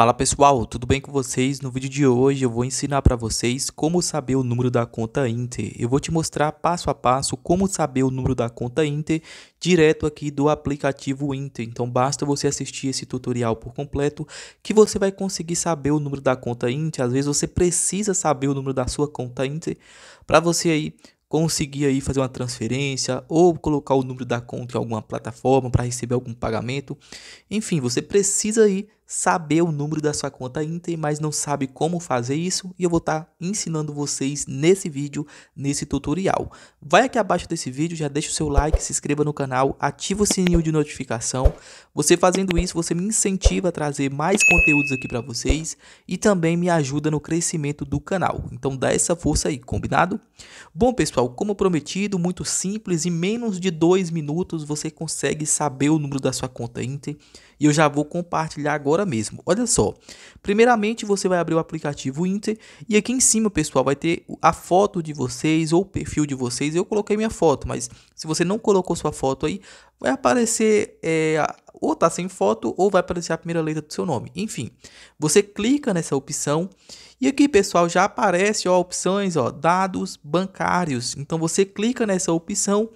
Fala pessoal, tudo bem com vocês? No vídeo de hoje eu vou ensinar para vocês como saber o número da conta Inter. Eu vou te mostrar passo a passo como saber o número da conta Inter direto aqui do aplicativo Inter. Então basta você assistir esse tutorial por completo que você vai conseguir saber o número da conta Inter. Às vezes você precisa saber o número da sua conta Inter para você aí conseguir aí fazer uma transferência ou colocar o número da conta em alguma plataforma para receber algum pagamento. Enfim, você precisa aí saber o número da sua conta Inter, mas não sabe como fazer isso, e eu vou estar tá ensinando vocês nesse vídeo, nesse tutorial. Vai aqui abaixo desse vídeo, já deixa o seu like, se inscreva no canal, ativa o sininho de notificação. Você fazendo isso, você me incentiva a trazer mais conteúdos aqui para vocês e também me ajuda no crescimento do canal. Então dá essa força aí, combinado? Bom, pessoal, como prometido, muito simples, em menos de dois minutos você consegue saber o número da sua conta Inter, e eu já vou compartilhar agora agora mesmo. Olha só. Primeiramente, você vai abrir o aplicativo Inter e aqui em cima, pessoal, vai ter a foto de vocês ou o perfil de vocês. Eu coloquei minha foto, mas se você não colocou sua foto aí, vai aparecer é, ou tá sem foto ou vai aparecer a primeira letra do seu nome. Enfim, você clica nessa opção e aqui, pessoal, já aparece ó, opções, ó, dados bancários. Então você clica nessa opção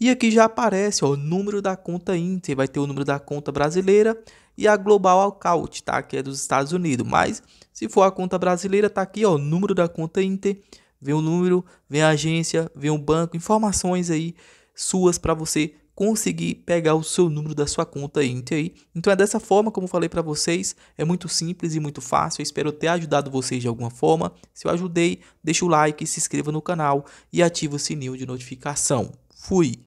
e aqui já aparece o número da conta Inter, vai ter o número da conta brasileira e a Global Account, tá? Que é dos Estados Unidos. Mas se for a conta brasileira, tá aqui, ó, o número da conta Inter, vem o número, vem a agência, vem o banco, informações aí suas para você conseguir pegar o seu número da sua conta Int aí. Então é dessa forma, como falei para vocês, é muito simples e muito fácil. Eu espero ter ajudado vocês de alguma forma. Se eu ajudei, deixa o like, se inscreva no canal e ativa o sininho de notificação. Fui!